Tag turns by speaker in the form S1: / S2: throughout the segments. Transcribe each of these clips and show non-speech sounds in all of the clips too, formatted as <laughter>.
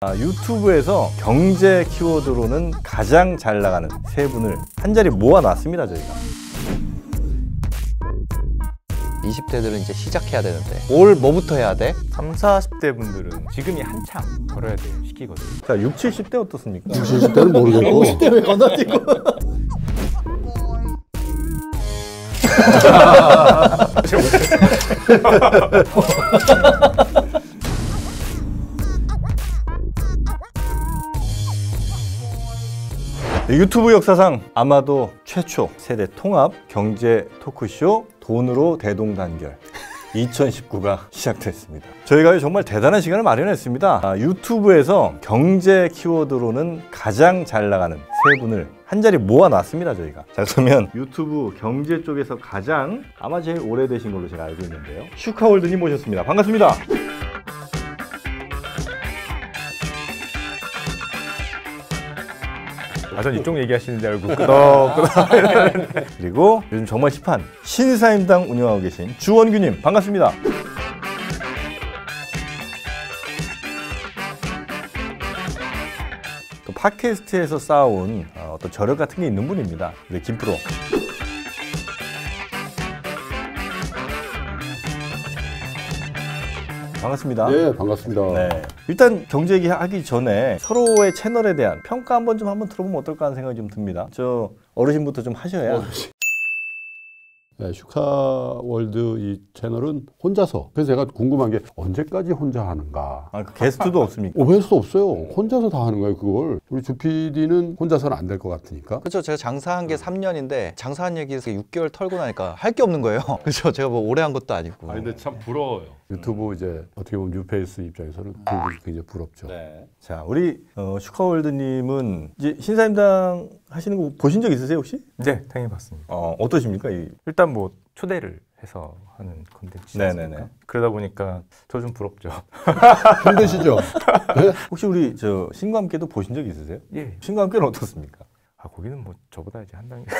S1: 아, 유튜브에서 경제 키워드로는 가장 잘 나가는 세 분을 한 자리 모아놨습니다 저희가 20대들은 이제 시작해야 되는데 올 뭐부터 해야 돼? 30, 40대 분들은 지금이 한창 걸어야 돼요 시키거든요 자 60, 70대 어떻습니까? 60, 70대는 모르겠고 7 0대왜 <laughs> 건너뛰고 <laughs> 유튜브 역사상 아마도 최초 세대 통합 경제 토크쇼 돈으로 대동단결 2019가 시작됐습니다. 저희가 정말 대단한 시간을 마련했습니다. 아, 유튜브에서 경제 키워드로는 가장 잘 나가는 세 분을 한 자리 모아놨습니다 저희가 자 그러면 유튜브 경제 쪽에서 가장 아마 제일 오래되신 걸로 제가 알고 있는데요 슈카월드님 모셨습니다 반갑습니다
S2: 아, 전 이쪽 얘기하시는 줄 알고 끄덕끄덕.
S1: <laughs> 그리고 요즘 정말 힙한 신사임당 운영하고 계신 주원규님 반갑습니다. 또 팟캐스트에서 쌓아온 어, 어떤 저력 같은 게 있는 분입니다. 우 네, 김프로. 반갑습니다. 네, 반갑습니다. 네. 일단 경제 얘기 하기 전에 서로의 채널에 대한 평가 한번 좀 한번 들어보면 어떨까 하는 생각이 좀 듭니다. 저 어르신부터
S3: 좀 하셔야. 어르신. 네, 슈카월드 이 채널은 혼자서. 그래서 제가 궁금한 게 언제까지 혼자 하는가. 아, 그 게스트도 없습니까? 어, 게스트 없어요. 혼자서 다 하는 거예요, 그걸. 우리 주 PD는 혼자서는 안 될 것 같으니까.
S4: 그렇죠. 제가 장사한 게 3년인데 장사한 얘기에서 6개월 털고 나니까 할 게 없는 거예요. <laughs> 그렇죠. 제가 뭐 오래 한 것도 아니고. 아, 근데 참 부러워요.
S3: 유튜브 음. 이제 어떻게 보면 뉴페이스 입장에서는 굉장히 음. 부럽죠. 네.
S1: 자, 우리 어, 슈카월드님은 이제 신사임당 하시는 거 보신 적 있으세요 혹시?
S2: 네, 당연히 봤습니다. 어, 어떠십니까? 이... 일단 뭐 초대를 해서 하는 컨텐츠니까 그러다 보니까 저 좀 부럽죠. <laughs> 힘드시죠? 네? 혹시
S1: 우리 저 신과 함께도 보신 적 있으세요? 예. 신과 함께는 어떻습니까?
S2: 아, 거기는 뭐 저보다 이제 한 단계 <laughs>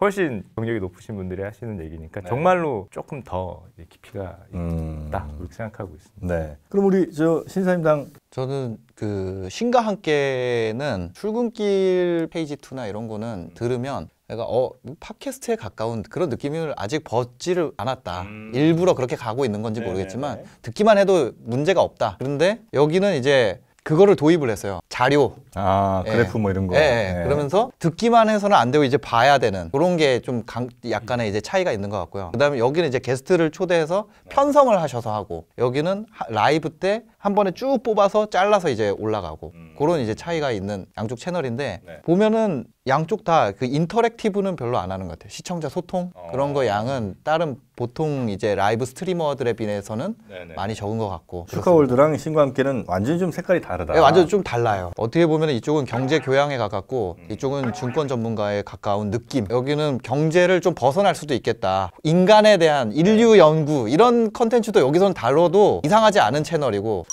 S2: 훨씬 경력이 높으신 분들이 하시는 얘기니까 네. 정말로 조금 더 깊이가 음. 있다 그렇게 생각하고 있습니다. 네.
S4: 그럼 우리 저 신사임당 저는 그 신과 함께는 출근길 페이지 2나 이런 거는 음. 들으면 내가 어 팟캐스트에 가까운 그런 느낌을 아직 벗지를 않았다. 음... 일부러 그렇게 가고 있는 건지 네, 모르겠지만 네, 네. 듣기만 해도 문제가 없다. 그런데 여기는 이제 그거를 도입을 했어요. 자료. 아, 그래프 예. 뭐 이런 거. 예, 예, 예. 그러면서 듣기만 해서는 안 되고 이제 봐야 되는 그런 게 좀 약간의 이제 차이가 있는 것 같고요. 그다음에 여기는 이제 게스트를 초대해서 편성을 하셔서 하고 여기는 하, 라이브 때한 번에 쭉 뽑아서 잘라서 이제 올라가고 음. 그런 이제 차이가 있는 양쪽 채널인데 네. 보면은 양쪽 다 그 인터랙티브는 별로 안 하는 것 같아요. 시청자 소통 어. 그런 거 양은 다른 보통 이제 라이브 스트리머들에 비해서는 네네. 네. 많이 적은 것 같고
S1: 슈카월드랑 신과 함께는 완전히 좀 색깔이 다르다. 네, 완전 좀
S4: 달라요. 어떻게 보면 이쪽은 경제 교양에 가깝고 음. 이쪽은 증권 전문가에 가까운 느낌. 여기는 경제를 좀 벗어날 수도 있겠다. 인간에 대한 인류 연구 이런 컨텐츠도 여기서는 다뤄도 이상하지 않은 채널이고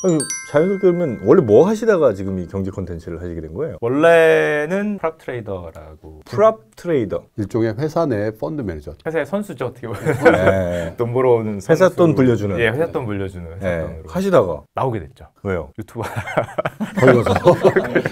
S4: 자연스럽게
S1: 그면 원래 뭐 하시다가 지금 이 경제 컨텐츠를 하시게 된 거예요?
S4: 원래는 프랍 트레이더라고. 프랍
S3: 트레이더. 일종의 회사 내 펀드 매니저.
S2: 회사의 선수죠 어떻게 보면.
S3: 네. <laughs> 돈
S2: 벌어오는
S1: 회사
S3: 돈 불려주는. 예, 회사 돈 불려주는 회사 네. 돈으로. 하시다가 나오게 됐죠. 왜요? 유튜브
S1: <laughs> 걸려서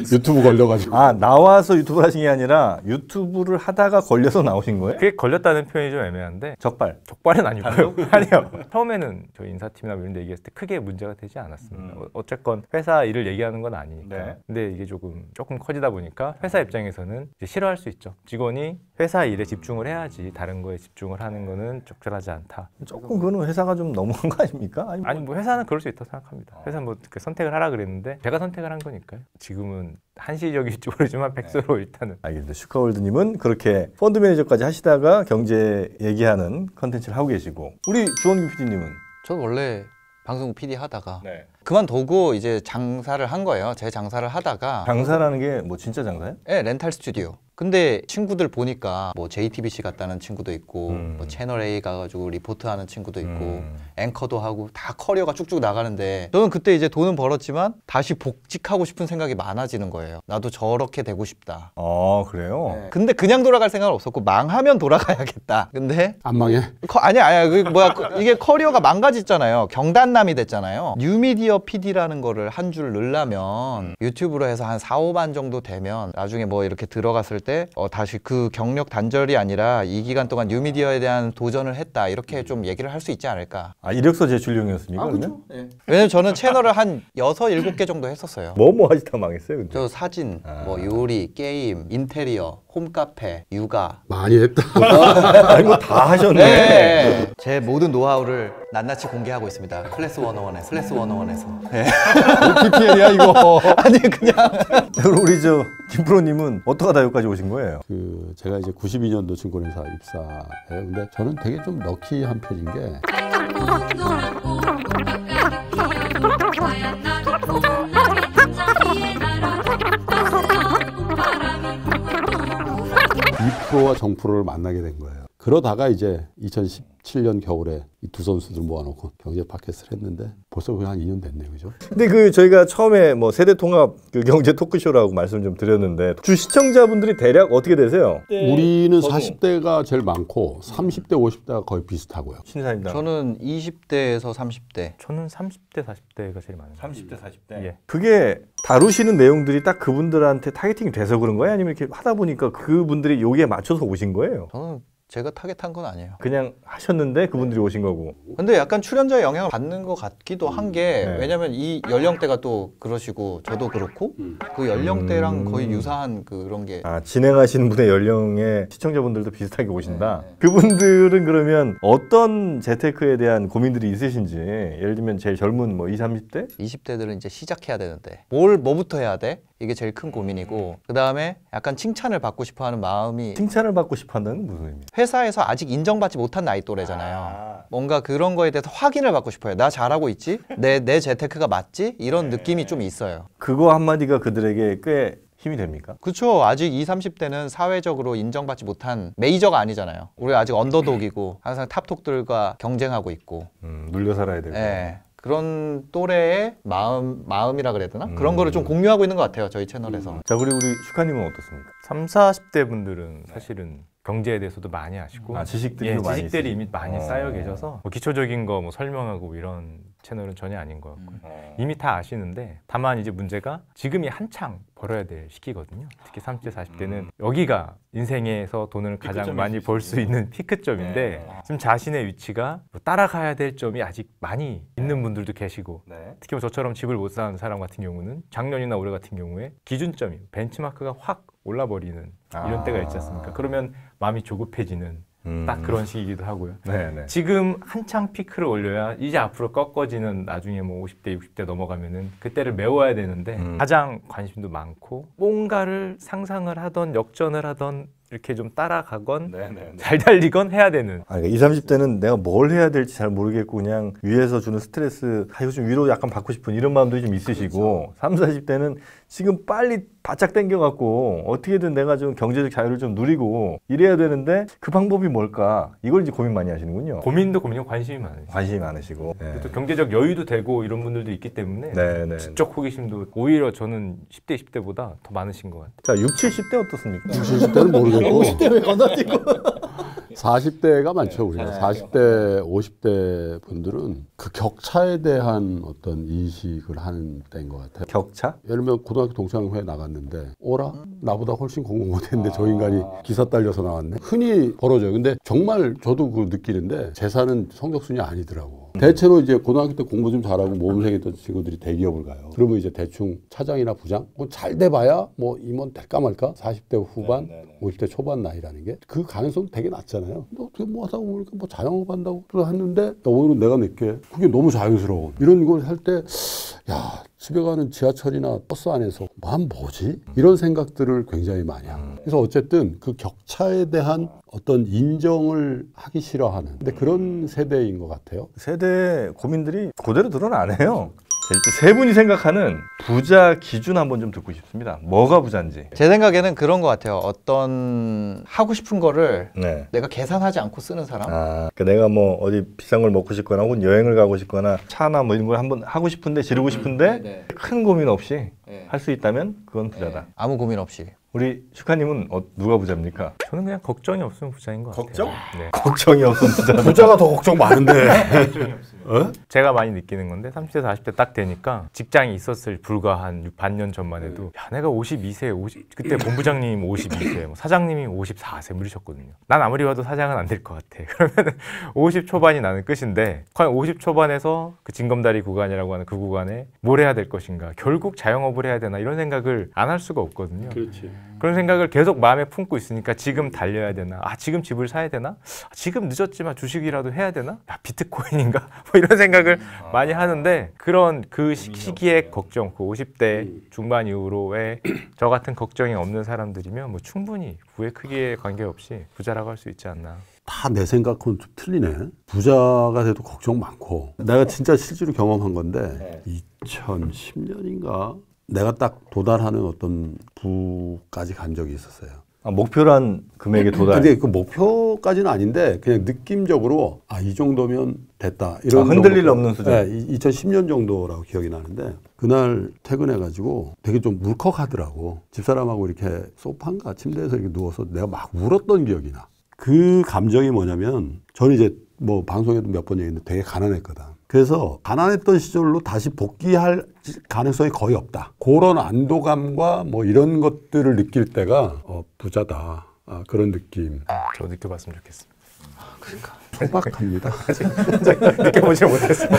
S1: <laughs> 유튜브 걸려가지고. 아 나와서 유튜브 하신 게 아니라 유튜브를 하다가
S2: 걸려서 나오신 거예요? 그게 걸렸다는 표현이 좀 애매한데. 적발. 적발은 아니고요. 아, 아니요. 처음에는 저희 인사팀이나 이런 데 얘기했을 때 크게 문제가 되지 않았습니다. 음. 어, 어쨌건 회사 일을 얘기하는 건 아니니까. 네. 근데 이게 조금 조금 커지다 보니까 회사 음. 입장에서는 싫어할 수 있죠. 직원이 회사 일에 집중을 해야지 다른 거에 집중을 하는 거는 적절하지 않다. 조금 그거는 회사가 좀
S1: 너무한 거 아닙니까? 아니
S2: 뭐, 아니 뭐 회사는 그럴 수 있다고 생각합니다. 어. 회사 뭐 선택을 하라 그랬는데 제가 선택을 한 거니까요. 지금은 한시적일지 모르지만 <laughs> 백수로 네. 일단은 알겠습니다.
S1: 슈카월드님은 그렇게 펀드 매니저까지 하시다가 경제 얘기하는 컨텐츠를 하고 계시고 우리 주원규 PD님은
S4: 저는 원래 방송 PD 하다가 네. 그만두고 이제 장사를 한 거예요. 제 장사를 하다가 장사라는
S1: 게 뭐 진짜 장사예요?
S4: 네, 렌탈 스튜디오. 근데 친구들 보니까 뭐 JTBC 갔다는 친구도 있고 음. 뭐 채널 A 가가지고 리포트하는 친구도 있고 음. 앵커도 하고 다 커리어가 쭉쭉 나가는데 저는 그때 이제 돈은 벌었지만 다시 복직하고 싶은 생각이 많아지는 거예요. 나도 저렇게 되고 싶다. 아 그래요? 네. 근데 그냥 돌아갈 생각은 없었고 망하면 돌아가야겠다. 근데 안 망해? 아니 아니야. 그 뭐야 그 이게 커리어가 망가졌잖아요. 경단남이 됐잖아요. 뉴미디어 PD라는 거를 한 줄넣으려면 음. 유튜브로 해서 한 4, 5만 정도 되면 나중에 뭐 이렇게 들어갔을 때 어, 다시 그 경력 단절이 아니라 이 기간 동안 뉴미디어에 대한 도전을 했다 이렇게 음. 좀 얘기를 할 수 있지 않을까
S1: 아 이력서 제출용이었습니까? 아, 그렇죠.
S4: 네. 왜냐면 저는 채널을 한 6, 7개 정도 했었어요 뭐뭐 뭐 하시다 망했어요? 근데? 저 사진, 아. 뭐 요리, 게임, 인테리어 홈카페, 육아 많이 했다. 이거 <laughs> 뭐 다 하셨네. 네. 제 모든 노하우를 낱낱이 공개하고 있습니다. 클래스 101에, 어 클래스 101에서. 어 네. OTPL이야, 이거. <laughs> 아니, 그냥.
S3: 우리 저, 김프로님은 어떡하다 여기까지 오신 거예요? 그, 제가 이제 92년도 증권회사 입사해요. 근데 저는 되게 좀 럭키한 편인 게. <laughs> 정프로와 정프로를 만나게 된 거예요. 그러다가 이제 2017년 겨울에 이두 선수들 모아놓고 경제 팟캐스트를 했는데 벌써 그냥 한 2년 됐네요, 그죠?
S1: 근데 그 저희가 처음에 뭐 세대 통합 그 경제 토크쇼라고 말씀 좀 드렸는데 주 시청자분들이 대략 어떻게 되세요? 네. 우리는
S4: 저도.
S3: 40대가 제일 많고 30대, 50대가 거의 비슷하고요.
S4: 신사입니다. 저는 20대에서 30대. 저는 30대, 40대가 제일 많아요. 30대, 40대. 예.
S3: 그게
S1: 다루시는 내용들이 딱 그분들한테 타겟팅이 돼서 그런 거예요? 아니면 이렇게 하다 보니까 그분들이 여기에 맞춰서 오신 거예요? 저는 제가 타겟한 건 아니에요. 그냥 하셨는데 그분들이 네. 오신 거고. 근데 약간
S4: 출연자의 영향을 받는 것 같기도 한게 음, 네. 왜냐면 이 연령대가 또 그러시고 저도 그렇고 음. 그 연령대랑 음. 거의 유사한 그런 게 아,
S1: 진행하시는 분의 연령에 시청자분들도 비슷하게 오신다. 네. 그분들은 그러면 어떤 재테크에 대한 고민들이
S4: 있으신지 예를 들면 제일 젊은 뭐 20, 30대? 20대들은 이제 시작해야 되는데 뭘 뭐부터 해야 돼? 이게 제일 큰 고민이고 음. 그 다음에 약간 칭찬을 받고 싶어하는 마음이 칭찬을 받고 싶어한다는 무슨 의미? 회사에서 아직 인정받지 못한 나이 또래잖아요. 아 뭔가 그런 거에 대해서 확인을 받고 싶어요. 나 잘하고 있지? 내 내 재테크가 맞지? 이런 네. 느낌이 좀 있어요. 그거 한마디가 그들에게 꽤 힘이 됩니까? 그렇죠. 아직 20, 30대는 사회적으로 인정받지 못한 메이저가 아니잖아요. 우리 아직 언더독이고 <clears throat> 항상 탑톡들과 경쟁하고 있고 음, 눌려 살아야 되고 네. 그런 또래의 마음, 마음이라 그래야 되나? 음. 그런 거를 좀 음. 공유하고 있는 것 같아요, 저희 채널에서. 음.
S2: 자, 그리고 우리 슈카님은 어떻습니까? 30, 40대 분들은 네. 사실은 경제에 대해서도 많이 아시고 아, 지식들이 예, 많이 지식들이 이미 많이 어. 쌓여 계셔서 뭐 기초적인 거 뭐 설명하고 이런 채널은 전혀 아닌 것 같고요. 음. 아. 이미 다 아시는데 다만 이제 문제가 지금이 한창 벌어야 될 시기거든요. 특히 30대 40대는 음. 여기가 인생에서 돈을 가장 많이 벌 수 있는 피크점인데 네. 지금 자신의 위치가 뭐 따라가야 될 점이 아직 많이 네. 있는 분들도 계시고 네. 특히 뭐 저처럼 집을 못 사는 사람 같은 경우는 작년이나 올해 같은 경우에 기준점이 벤치마크가 확 올라버리는 이런 아. 때가 있지 않습니까? 그러면 마음이 조급해지는 음. 딱 그런 식이기도 하고요. 네네. 네. 지금 한창 피크를 올려야 이제 앞으로 꺾어지는 나중에 뭐 50대, 60대 넘어가면은 그때를 메워야 되는데 음. 가장 관심도 많고 뭔가를 상상을 하던 역전을 하던 이렇게 좀 따라가건 네네네. 네, 네. 잘 달리건 해야 되는
S1: 아니, 그러니까 20, 30대는 내가 뭘 해야 될지 잘 모르겠고 그냥 위에서 주는 스트레스 아, 요즘 위로 약간 받고 싶은 이런 마음도 좀 있으시고
S2: 그렇죠. 30, 40대는
S1: 지금 빨리 바짝 당겨갖고 어떻게든 내가 좀 경제적 자유를 좀 누리고 이래야 되는데 그 방법이 뭘까 이걸 이제 고민 많이 하시는군요
S2: 고민도 고민이고 관심이 많으시고 관심이 많으시고 네. 또 경제적 여유도 되고 이런 분들도 있기 때문에 네네. 네. 지적 호기심도 오히려 저는 10대 20대보다 더 많으신 것 같아요
S3: 자 6, 70대 어떻습니까? 6, 70대는 모르겠어요 건너뛰고 50대 왜 건너뛰고 40대가 많죠 우리가 40대 50대 분들은 그 격차에 대한 어떤 인식을 하는 때인 것 같아요 격차? 예를 들면 고등학교 동창회 나갔는데 오라 나보다 훨씬 공부 못했는데 아. 저 인간이 기사 딸려서 나왔네 흔히 벌어져요 근데 정말 저도 그 느끼는데 재산은 성적순이 아니더라고 대체로 이제 고등학교 때 공부 좀 잘하고 모범생이던 친구들이 대기업을 가요. 그러면 이제 대충 차장이나 부장, 뭐 잘 돼봐야 뭐 임원 될까 말까? 40대 후반, 네, 네, 50대 초반 나이라는 게 그 가능성 되게 낮잖아요. 근데 어떻게 뭐 하다 보니까 뭐 자영업 한다고 했는데 오늘은 내가 낼게. 그게 너무 자연스러워. 이런 걸 할 때, 야, 집에 가는 지하철이나 버스 안에서 뭐 한 뭐지? 이런 생각들을 굉장히 많이 하고 그래서 어쨌든 그 격차에 대한 어떤 인정을 하기 싫어하는 근데 그런 음. 세대인 것 같아요. 세대 고민들이 그대로 드러나네요.
S1: 일세 분이 생각하는 부자
S3: 기준
S4: 한번 좀 듣고 싶습니다. 뭐가 부자인지. 제 생각에는 그런 것 같아요. 어떤 하고 싶은 거를 네. 내가 계산하지 않고 쓰는 사람.
S1: 아, 그러니까 내가 뭐 어디 비싼 걸 먹고 싶거나 혹은 여행을 가고 싶거나 차나 뭐 이런 걸 한번 하고 싶은데 지르고 싶은데 음, 큰 고민 없이 네. 할수 있다면 그건 부자다. 네. 아무 고민 없이. 우리 슈카님은 어, 누가 부자입니까? 저는 그냥 걱정이
S2: 없으면 부자인 것 같아요. 걱정? 네. 걱정이 없으면 부자. 부자가 더 걱정 많은데. <laughs> 걱정이 없으면. 어? 제가 많이 느끼는 건데 30대 40대 딱 되니까 직장이 있었을 불과 한 반년 전만 해도 네. 야 내가 52세 50 그때 본부장님 52세 뭐 사장님이 54세 물으셨거든요난 아무리 봐도 사장은 안 될 것 같아 <laughs> 그러면 50 초반이 나는 끝인데 과연 50 초반에서 그 진검다리 구간이라고 하는 그 구간에 뭘 해야 될 것인가 결국 자영업을 해야 되나 이런 생각을 안 할 수가 없거든요 그렇지. 그런 생각을 계속 마음에 품고 있으니까 지금 달려야 되나 아 지금 집을 사야 되나 아, 지금 늦었지만 주식이라도 해야 되나 야 비트코인인가 뭐 이런 생각을 음, 아. 많이 하는데 그런 그 시기의 걱정, 그 50대 음. 중반 이후로의 <clears throat> 저 같은 걱정이 없는 사람들이면 뭐 충분히 부의 크기에 관계없이 부자라고 할 수 있지 않나.
S3: 다 내생각하좀 틀리네. 부자가 돼도 걱정 많고 내가 진짜 실제로 경험한 건데 네. 2010년인가 내가 딱 도달하는 어떤 부까지 간 적이 있었어요. 아, 목표란 금액에 도달. 근데 그 목표까지는 아닌데 그냥 느낌적으로 아이 정도면 됐다. 아, 이런 아, 흔들릴 정도. 없는 수준. 네, 예, 2010년 정도라고 기억이 나는데 그날 퇴근해가지고 되게 좀 물컥하더라고. 집사람하고 이렇게 소파인가 침대에서 이렇게 누워서 내가 막 울었던 기억이 나. 그 감정이 뭐냐면 저는 이제 뭐 방송에도 몇 번 얘기했는데 되게 가난했거든. 그래서 가난했던 시절로 다시 복귀할 가능성이 거의 없다. 그런 안도감과 뭐 이런 것들을 느낄 때가 어, 부자다. 아, 그런 느낌. 저 느껴봤으면 좋겠습니다. 아, 그러니까.
S1: 소박합니다. <laughs> 아직
S2: 느껴보지 못했어요.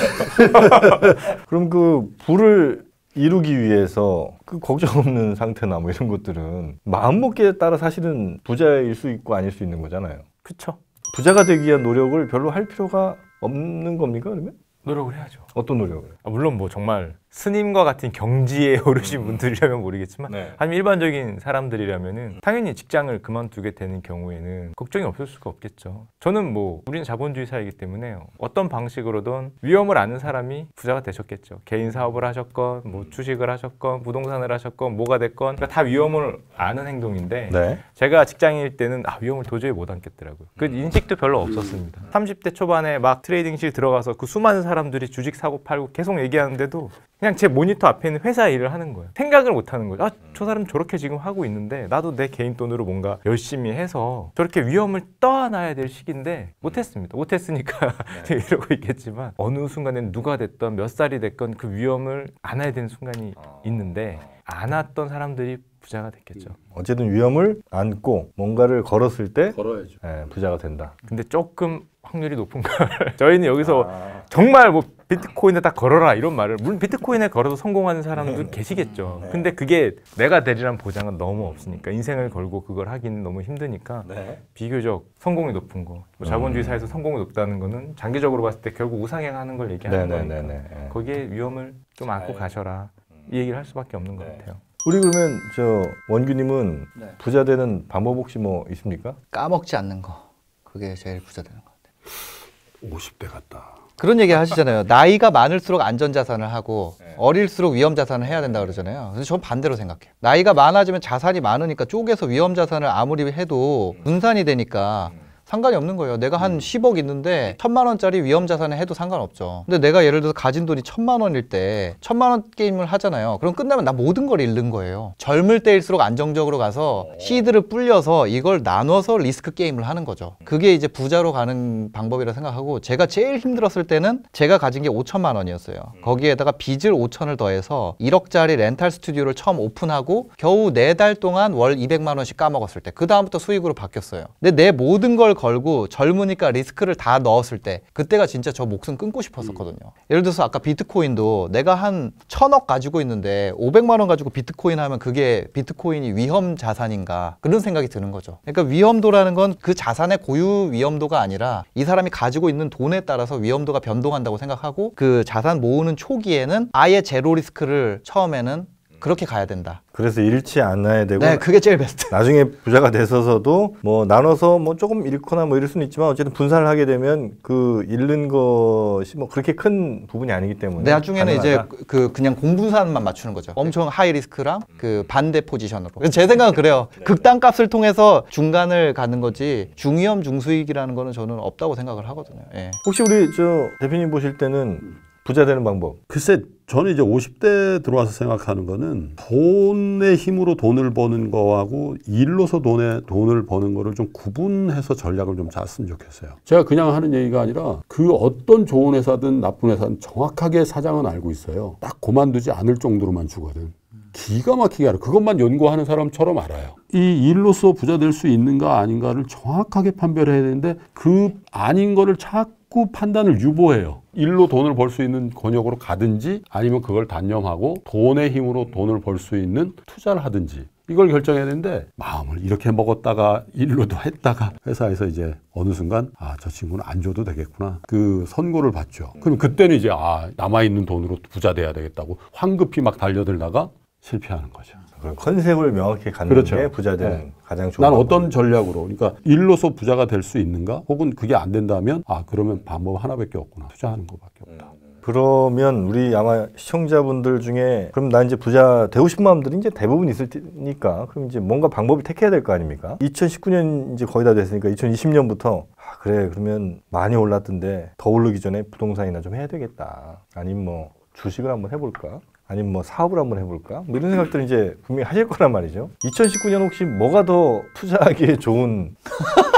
S1: <laughs> 그럼 그 불을 이루기 위해서 그 걱정 없는 상태나 뭐 이런 것들은 마음먹기에 따라 사실은 부자일 수 있고 아닐 수 있는 거잖아요. 그렇죠. 부자가 되기 위한 노력을 별로 할 필요가 없는 겁니까 그러면?
S2: 노력을 해야죠. 어떤 노력을? 아, 물론 뭐 정말 스님과 같은 경지에 음, 오르신 음, 음. 분들이라면 모르겠지만 네. 아니면 일반적인 사람들이라면 당연히 직장을 그만두게 되는 경우에는 걱정이 없을 수가 없겠죠. 저는 뭐 우리는 자본주의 사회이기 때문에 어떤 방식으로든 위험을 아는 사람이 부자가 되셨겠죠. 개인 사업을 하셨건 뭐 주식을 하셨건 부동산을 하셨건 뭐가 됐건 그러니까 다 위험을 아는 행동인데 네. 제가 직장일 때는 아 위험을 도저히 못 안겠더라고요. 그 인식도 별로 없었습니다. 30대 초반에 막 트레이딩실 들어가서 그 수많은 사람들이 주식 사고 팔고 계속 얘기하는데도 그냥 제 모니터 앞에 있는 회사 일을 하는 거예요. 생각을 못 하는 거죠. 아, 음. 저 사람 저렇게 지금 하고 있는데 나도 내 개인 돈으로 뭔가 열심히 해서 저렇게 위험을 떠안아야 될 시기인데 음. 못했습니다. 못했으니까 <laughs> 네. 이러고 있겠지만 어느 순간에 누가 됐던 몇 살이 됐건 그 위험을 안아야 되는 순간이 어. 있는데 어. 안았던 사람들이 부자가 됐겠죠.
S1: 어쨌든 위험을 안고 뭔가를 걸었을 때
S2: 걸어야죠. 예, 부자가 된다. 근데 조금 확률이 높은 걸 <laughs> 저희는 여기서 아... 정말 뭐 비트코인에다 걸어라 이런 말을 물론 비트코인에 걸어도 성공하는 사람도 네. 계시겠죠. 네. 근데 그게 내가 되리란 보장은 너무 없으니까 인생을 걸고 그걸 하기는 너무 힘드니까 네. 비교적 성공이 높은 거뭐 자본주의 사회에서 음. 성공이 높다는 거는 장기적으로 봤을 때 결국 우상향하는 걸 얘기하는 네, 네 거니까 네, 거기에 위험을 좀 안고 가셔라 이 얘기를 할 수밖에 없는 것 같아요.
S1: 우리 그러면 저 원규님은 부자 되는 방법 혹시 뭐 있습니까?
S2: 까먹지
S4: 않는 거
S1: 그게 제일 부자 되는 것 같아요. 50대 같다.
S4: 그런 얘기 하시잖아요. 나이가 많을수록 안전자산을 하고 네. 어릴수록 위험자산을 해야 된다 그러잖아요. 그래서 저는 반대로 생각해요. 나이가 많아지면 자산이 많으니까 쪼개서 위험자산을 아무리 해도 분산이 되니까 음. 상관이 없는 거예요. 내가 한 음. 10억 있는데 네. 천만 원짜리 위험 자산에 해도 상관없죠. 근데 내가 예를 들어서 가진 돈이 천만 원일 때 천만 원 게임을 하잖아요. 그럼 끝나면 나 모든 걸 잃는 거예요. 젊을 때일수록 안정적으로 가서 시드를 불려서 이걸 나눠서 리스크 게임을 하는 거죠. 그게 이제 부자로 가는 방법이라 생각하고 제가 제일 힘들었을 때는 제가 가진 게 5천만 원이었어요. 음. 거기에다가 빚을 5천을 더해서 1억짜리 렌탈 스튜디오를 처음 오픈하고 겨우 4달 동안 월 200만 원씩 까먹었을 때 그 다음부터 수익으로 바뀌었어요. 근데 내 모든 걸 걸고 젊으니까 리스크를 다 넣었을 때 그때가 진짜 저 목숨 끊고 싶었었거든요. 음. 예를 들어서 아까 비트코인도 내가 한 천억 가지고 있는데 5 0 0만원 가지고 비트코인 하면 그게 비트코인이 위험 자산인가 그런 생각이 드는 거죠. 그러니까 위험도라는 건 그 자산의 고유 위험도가 아니라 이 사람이 가지고 있는 돈에 따라서 위험도가 변동한다고 생각하고 그 자산 모으는 초기에는 아예 제로 리스크를 처음에는 그렇게 가야 된다.
S1: 그래서 잃지 않아야 되고. 네, 그게 제일 베스트. <laughs> 나중에 부자가 되서서도뭐 나눠서 뭐 조금 잃거나 뭐 이럴 수는 있지만 어쨌든 분산을 하게 되면 그 잃는 것이 뭐 그렇게
S4: 큰 부분이 아니기 때문에. 네, 나중에는 가능하다. 이제 그 그냥 공분산만 맞추는 거죠. 엄청 네. 하이 리스크랑 그 반대 포지션으로. 제 생각은 그래요. 네. 극단 값을 통해서 중간을 가는 거지 중위험 중수익이라는 거는 저는 없다고 생각을 하거든요.
S1: 예. 혹시 우리 저 대표님 보실 때는
S3: 부자 되는 방법. 글쎄 저는 이제 50대 들어와서 생각하는 거는 돈의 힘으로 돈을 버는 거하고 일로서 돈의 돈을 버는 거를 좀 구분해서 전략을 좀 짰으면 좋겠어요. 제가 그냥 하는 얘기가 아니라 그 어떤 좋은 회사든 나쁜 회사든 정확하게 사장은 알고 있어요. 딱그만두지 않을 정도로만 주거든. 기가 막히게 알아. 그것만 연구하는 사람처럼 알아요. 이 일로서 부자 될 수 있는가 아닌가를 정확하게 판별해야 되는데 그 아닌 거를 착 자꾸 판단을 유보해요. 일로 돈을 벌 수 있는 권역으로 가든지 아니면 그걸 단념하고 돈의 힘으로 돈을 벌 수 있는 투자를 하든지 이걸 결정해야 되는데 마음을 이렇게 먹었다가 일로도 했다가 회사에서 이제 어느 순간 아 저 친구는 안 줘도 되겠구나 그 선고를 받죠 그럼 그때는 이제 아 남아있는 돈으로 부자 돼야 되겠다고 황급히 막 달려들다가 실패하는 거죠. 그런 컨셉을 명확히 갖는 그렇죠. 게 부자들은 네. 가장 좋은. 난 어떤 전략으로, 그러니까 일로서 부자가 될 수 있는가, 혹은 그게 안 된다면 아 그러면 방법 하나밖에 없구나, 투자하는 것밖에 없다. 음, 음.
S1: 그러면 우리 아마 시청자분들 중에 그럼 나 이제 부자 되고 싶은 마음들이 이제 대부분 있을 테니까 그럼 이제 뭔가 방법을 택해야 될 거 아닙니까? 2019년 이제 거의 다 됐으니까 2020년부터 아 그래 그러면 많이 올랐던데 더 오르기 전에 부동산이나 좀 해야 되겠다. 아니면 뭐 주식을 한번 해볼까? 아니면 뭐 사업을 한번 해볼까? 뭐 이런 생각들을 이제 분명히 하실 거란 말이죠. 2019년 혹시 뭐가 더 투자하기에 좋은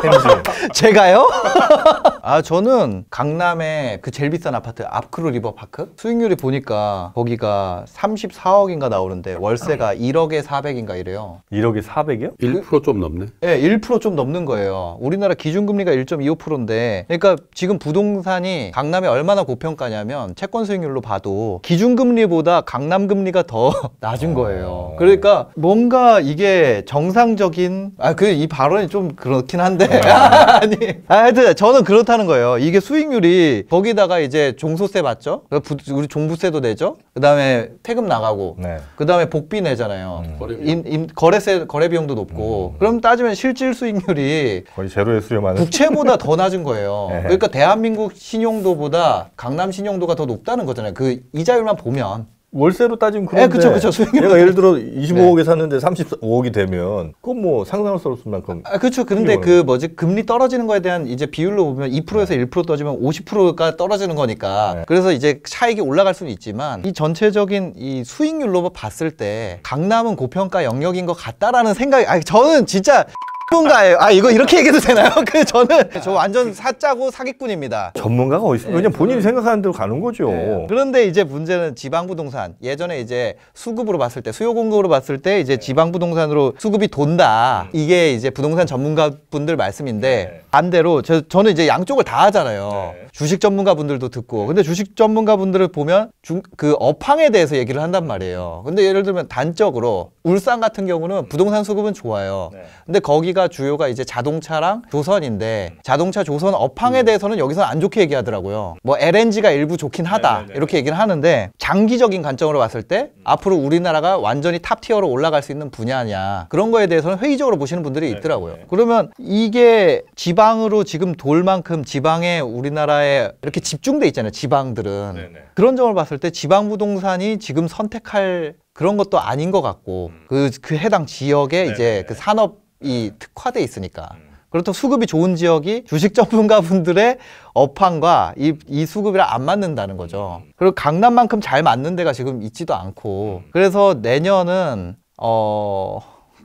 S4: 템지? <laughs> 제가요? <laughs> 아 저는 강남에 그 제일 비싼 아파트 앞크루 리버파크 수익률이 보니까 거기가 34억인가 나오는데 월세가 1억에 400인가 이래요. 1억에 400이요?
S3: 1%좀 넘네.
S4: 네, 예, 1%좀 넘는 거예요. 우리나라 기준금리가 1.25%인데 그러니까 지금 부동산이 강남에 얼마나 고평가냐면 채권 수익률로 봐도 기준금리보다 강 강남 금리가 더 <laughs> 낮은 아. 거예요. 그러니까 뭔가 이게 정상적인 아 그 이 발언이 좀 그렇긴 한데 네. <laughs> 아니 하여튼 저는 그렇다는 거예요. 이게 수익률이 거기다가 이제 종소세 맞죠 그 우리 종부세도 내죠. 그다음에 퇴금 나가고 네. 그다음에 복비 내잖아요. 음. 거래 거래세 거래 비용도 높고 음. 그럼 따지면 실질 수익률이 거의 제로에 수렴하는 국채보다 더 낮은 거예요. <laughs> 네. 그러니까 대한민국 신용도보다 강남 신용도가 더 높다는 거잖아요. 그 이자율만 보면 월세로 따지면 그런데 예, 그쵸, 그쵸. 수가 예를
S1: 들어 25억에 네. 샀는데 35억이 되면 그건 뭐 상상할 수 없을 만큼 아, 그렇죠. 그런데 그
S4: 뭐지 금리 떨어지는 거에 대한 이제 비율로 보면 2%에서 네. 1% 떨어지면 50%가 떨어지는 거니까 네. 그래서 이제 차익이 올라갈 수는 있지만 이 전체적인 이 수익률로 봤을 때 강남은 고평가 영역인 것 같다라는 생각이 아 저는 진짜 전문가예요. 아 이거 이렇게 얘기해도 되나요? <laughs> 그 저는 저 완전 사짜고 사기꾼입니다.
S1: 전문가가 어디 있어? 네. 그냥 본인이 생각하는 대로 가는 거죠. 네.
S4: 그런데 이제 문제는 지방 부동산 예전에 이제 수급으로 봤을 때 수요 공급으로 봤을 때 이제 네. 지방 부동산으로 수급이 돈다. 음. 이게 이제 부동산 전문가 분들 말씀인데 네. 반대로 저, 저는 이제 양쪽을 다 하잖아요. 네. 주식 전문가 분들도 듣고 근데 주식 전문가 분들을 보면 중, 그 업황에 대해서 얘기를 한단 말이에요. 근데 예를 들면 단적으로 울산 같은 경우는 부동산 수급은 좋아요. 근데 거기가 2가 주요가 이제 자동차랑 조선인데 자동차 조선 업황에 음. 대해서는 여기서 안 좋게 얘기하더라고요. 뭐 LNG가 일부 좋긴 하다 네네네. 네, 네. 이렇게 얘기를 하는데 장기적인 관점으로 봤을 때 음. 앞으로 우리나라가 완전히 탑티어로 올라갈 수 있는 분야냐 그런 거에 대해서는 회의적으로 보시는 분들이 네, 있더라고요. 네네. 그러면 이게 지방으로 지금 돌 만큼 지방에 우리나라에 이렇게 집중돼 있잖아요. 지방들은 네네. 그런 점을 봤을 때 지방 부동산이 지금 선택할 그런 것도 아닌 것 같고 그그 음. 그 해당 지역의 네네. 이제 그 산업 이 특화돼 있으니까. 음. 그렇다고 수급이 좋은 지역이 주식 전문가분들의 업황과 이, 이 수급이랑 안 맞는다는 거죠. 음. 그리고 강남만큼 잘 맞는 데가 지금 있지도 않고. 음. 그래서 내년은 어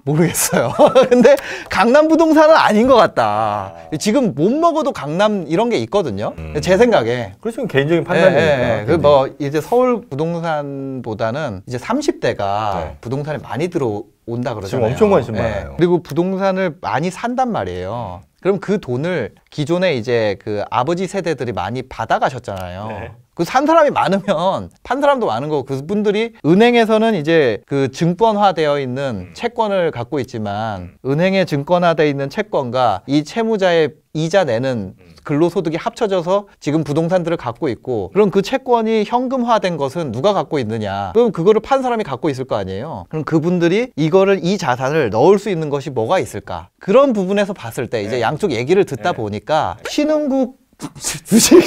S4: 모르겠어요. <laughs> 근데 강남 부동산은 아닌 것 같다. 아. 지금 못 먹어도 강남 이런 게 있거든요. 제 생각에. 그렇죠 개인적인 판단이니까. 예, 예, 예. 그뭐 이제 서울 부동산보다는 이제 30대가 네. 부동산에 많이 들어 온다 그러잖아요. 지금 엄청 관심 네. 많아요. 그리고 부동산을 많이 산단 말이에요. 그럼 그 돈을 기존에 이제 그 아버지 세대들이 많이 받아가셨잖아요. 네. 그산 사람이 많으면 판 사람도 많은 거고 그분들이 은행에서는 이제 그 증권화되어 있는 음. 채권을 갖고 있지만 은행에 증권화되어 있는 채권과 이 채무자의 이자 내는 근로소득이 합쳐져서 지금 부동산들을 갖고 있고 그럼 그 채권이 현금화된 것은 누가 갖고 있느냐 그럼 그거를 판 사람이 갖고 있을 거 아니에요 그럼 그분들이 이거를 이 자산을 넣을 수 있는 것이 뭐가 있을까 그런 부분에서 봤을 때 이제 네. 양쪽 얘기를 듣다 네. 보니까
S1: 신흥국 <laughs> 주식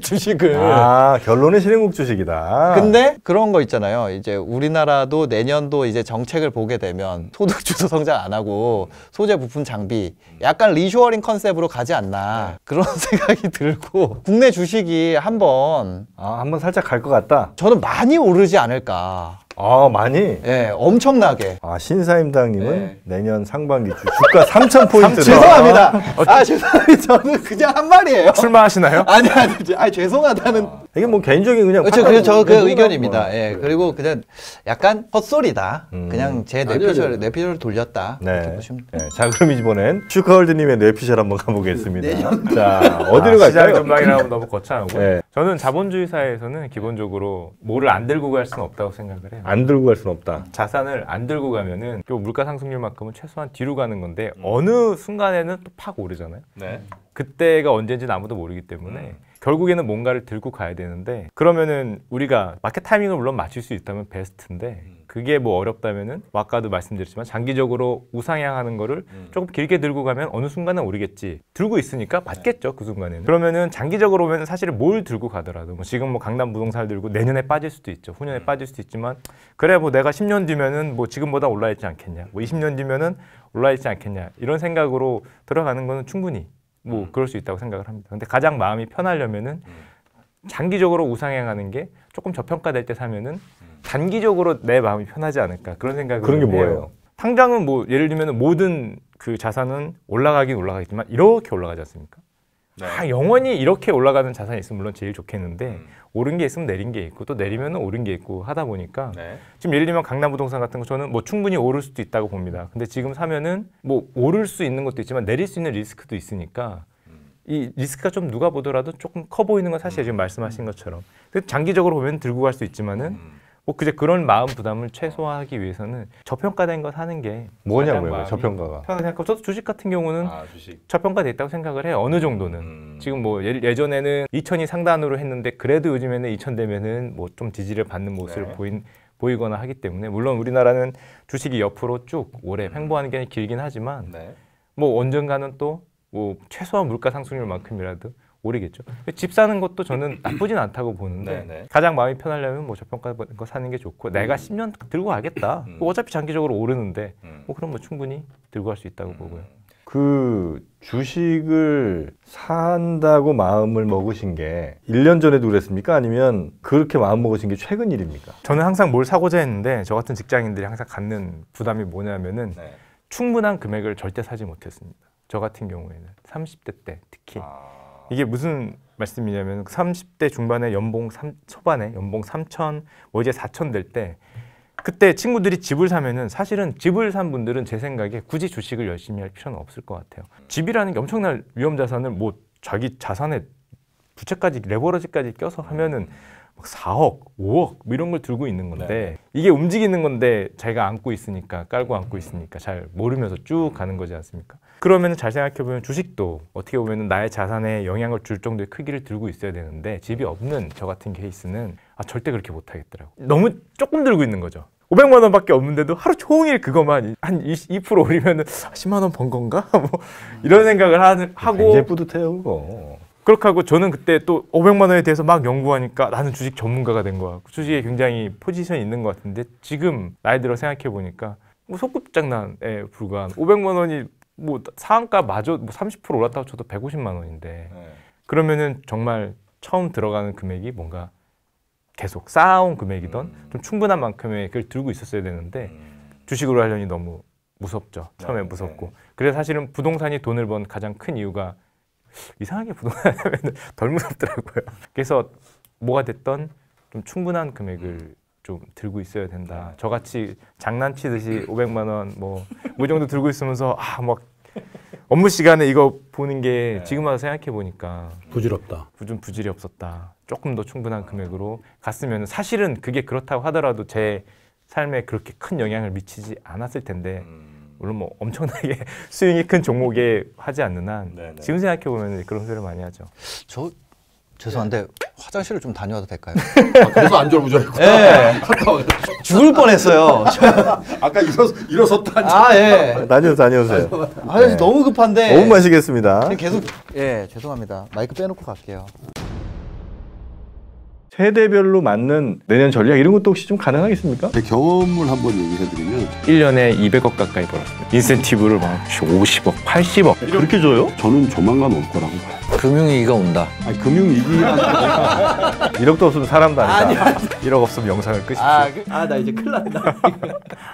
S1: 주식을 아 결론은 실행국 주식이다. 근데
S4: 그런 거 있잖아요. 이제 우리나라도 내년도 이제 정책을 보게 되면 소득 주도 성장 안 하고 소재 부품 장비 약간 리쇼어링 컨셉으로 가지 않나 네. 그런 <laughs> 생각이 들고 국내 주식이 한번 아 한번 살짝 갈 것 같다. 저는 많이 오르지 않을까. 아 많이? 예, 엄청나게.
S1: 아 신사임당님은 네. 내년 상반기 주- 주가 3천 <laughs> 포인트. 죄송합니다. 어, 아 어,
S4: 죄송합니다. 저는 그냥 한 말이에요. 출마하시나요? <laughs> 아니 아니, 아 죄송하다는. 이게 뭐 개인적인 그냥. 그렇죠, 그렇죠. 그그 의견입니다. 거야. 네. 예, 그리고 그냥 약간 헛소리다. 음. 그냥 제 뇌피셜 뇌피셜 돌렸다. 네. 보시면 네.
S1: 자 그럼 이번엔 슈카월드님의 뇌피셜 한번 가보겠습니다. 자 어디로 아, 시장 갈까요? 전망이라면 너무 거창하고 네.
S4: 저는 자본주의
S2: 사회에서는 기본적으로 뭐를 안 들고 갈 수는 없다고 생각을 해요. 안 들고 갈 수는 없다. 자산을 안 들고 가면은 그 물가 상승률만큼은 최소한 뒤로 가는 건데 음. 어느 순간에는 또 팍 오르잖아요. 네. 그때가 언제인지는 아무도 모르기 때문에 음. 결국에는 뭔가를 들고 가야 되는데 그러면은 우리가 마켓 타이밍을 물론 맞출 수 있다면 베스트인데 음. 그게 뭐 어렵다면은 아까도 말씀드렸지만 장기적으로 우상향하는 거를 음. 조금 길게 들고 가면 어느 순간은 오르겠지 들고 있으니까 받겠죠 네. 그 순간에는 그러면은 장기적으로 보면 사실 뭘 들고 가더라도 뭐 지금 뭐 강남 부동산을 들고 내년에 빠질 수도 있죠 후년에 음. 빠질 수도 있지만 그래 뭐 내가 10년 뒤면은 뭐 지금보다 올라 있지 않겠냐 뭐 20년 뒤면은 올라 있지 않겠냐 이런 생각으로 들어가는 거는 충분히 뭐 음. 그럴 수 있다고 생각을 합니다 근데 가장 마음이 편하려면은 음. 장기적으로 우상향하는 게 조금 저평가될 때 사면은 단기적으로 내 마음이 편하지 않을까 그런 생각을 그런 게 해요. 뭐예요? 당장은 뭐 예를 들면 모든 그 자산은 올라가긴 올라가겠지만 이렇게 올라가지 않습니까? 네. 아, 영원히 이렇게 올라가는 자산이 있으면 물론 제일 좋겠는데 음. 오른 게 있으면 내린 게 있고 또 내리면 오른 게 있고 하다 보니까 네. 지금 예를 들면 강남 부동산 같은 거 저는 뭐 충분히 오를 수도 있다고 봅니다. 근데 지금 사면은 뭐 오를 수 있는 것도 있지만 내릴 수 있는 리스크도 있으니까 음. 이 리스크가 좀 누가 보더라도 조금 커 보이는 건 사실 음. 지금 말씀하신 음. 것처럼 장기적으로 보면 들고 갈 수 있지만은 음. 뭐 그제 그런 마음 부담을 최소화하기 위해서는 저평가된 것 하는 게 뭐냐고요? 저평가가. 저 생각하고 저도 주식 같은 경우는 아, 주식. 저평가됐다고 생각을 해요. 어느 정도는. 음. 지금 뭐 예, 예전에는 2천이 상단으로 했는데 그래도 요즘에는 2천 되면은 뭐 좀 지지를 받는 모습을 네. 보인 보이거나 하기 때문에 물론 우리나라는 주식이 옆으로 쭉 오래 음. 횡보하는 게 길긴 하지만 네. 뭐 언젠가는 또 뭐 최소한 물가 상승률만큼이라도 오르겠죠. 집 사는 것도 저는 <clears throat> 나쁘진 않다고 보는데 네네. 네. 가장 마음이 편하려면 뭐 저평가 거 사는 게 좋고 음. 내가 10년 들고 가겠다. 음. 뭐 어차피 장기적으로 오르는데 음. 뭐 그럼 뭐 충분히 들고 갈 수 있다고 음. 보고요.
S1: 그 주식을 산다고 마음을 먹으신 게 1년 전에도 그랬습니까? 아니면 그렇게 마음 먹으신 게 최근 일입니까?
S2: 저는 항상 뭘 사고자 했는데 저 같은 직장인들이 항상 갖는 부담이 뭐냐면은 네. 충분한 금액을 절대 사지 못했습니다. 저 같은 경우에는 30대 때 특히 아... 이게 무슨 말씀이냐면 30대 중반에 연봉 3, 초반에 연봉 3천 뭐 이제 4천 될 때 그때 친구들이 집을 사면은 사실은 집을 산 분들은 제 생각에 굳이 주식을 열심히 할 필요는 없을 것 같아요. 집이라는 게 엄청난 위험 자산을 뭐 자기 자산에 부채까지 레버러지까지 껴서 하면은 막 4억, 5억 뭐 이런 걸 들고 있는 건데 네. 이게 움직이는 건데 자기가 안고 있으니까 깔고 안고 있으니까 잘 모르면서 쭉 가는 거지 않습니까? 그러면 잘 생각해 보면 주식도 어떻게 보면 나의 자산에 영향을 줄 정도의 크기를 들고 있어야 되는데 집이 없는 저 같은 케이스는 아 절대 그렇게 못 하겠더라고. 너무 조금 들고 있는 거죠. 500만 원밖에 없는데도 하루 종일 그것만 한2%올리면 10만 아, 원번 건가? <laughs> 뭐 이런 생각을 하, 하고 굉장히
S1: 뿌듯해요 그거.
S2: 그렇게 하고 저는 그때 또 500만 원에 대해서 막 연구하니까 나는 주식 전문가가 된 것 같고 주식에 굉장히 포지션이 있는 것 같은데 지금 나이 들어 생각해 보니까 뭐 소꿉장난에 불과한 500만 원이 뭐 상한가 마저 뭐30% 올랐다고 쳐도 150만 원인데 네. 그러면은 정말 처음 들어가는 금액이 뭔가 계속 쌓아온 금액이던 음. 좀 충분한 만큼의 그걸 들고 있었어야 되는데 음. 주식으로 하려니 너무 무섭죠. 처음에 네, 무섭고. 네. 그래서 사실은 부동산이 돈을 번 가장 큰 이유가 이상하게 부동산하면 <laughs> 덜 무섭더라고요. 그래서 뭐가 됐던 좀 충분한 금액을 음. 좀 들고 있어야 된다. 저같이 장난치듯이 500만 원뭐이 뭐 정도 들고 있으면서 아막 업무 시간에 이거 보는 게 네. 지금 와서 생각해 보니까 부질없다. 좀 부질이 없었다. 조금 더 충분한 금액으로 갔으면 사실은 그게 그렇다고 하더라도 제 삶에 그렇게 큰 영향을 미치지 않았을 텐데 음. 물론 뭐 엄청나게 스윙이 <laughs> 큰 종목에 하지 않는 한 네네. 네. 지금 생각해 보면 그런 소리를 많이 하죠. 저 죄송한데 네. 화장실을 좀 다녀와도 될까요? 아, 그래서 안절부절했구
S1: 네. 예.
S4: <laughs> 죽을 뻔했어요. <laughs> 아까 일어서, 일어섰다. 아 예. 다녀
S1: 다녀오세요. 아 네. 너무 급한데. 5분 마시겠습니다. 계속
S4: 예 죄송합니다. 마이크 빼놓고 갈게요.
S1: 세대별로 맞는 내년 전략 이런 것도 혹시 좀 가능하겠습니까? 제 경험을 한번 얘기해드리면
S2: 1년에 200억 가까이 벌었어요. 인센티브를 막 50억, 80억 그렇게 줘요? 저는 조만간 올 거라고 봐요. 금융위기가 온다. 아니, 금융위기라는 1억도 없으면
S1: 사람도 아니다. 1억 없으면 영상을 끄십시오. 아,
S4: 그- 아, 나 이제 큰일 났다.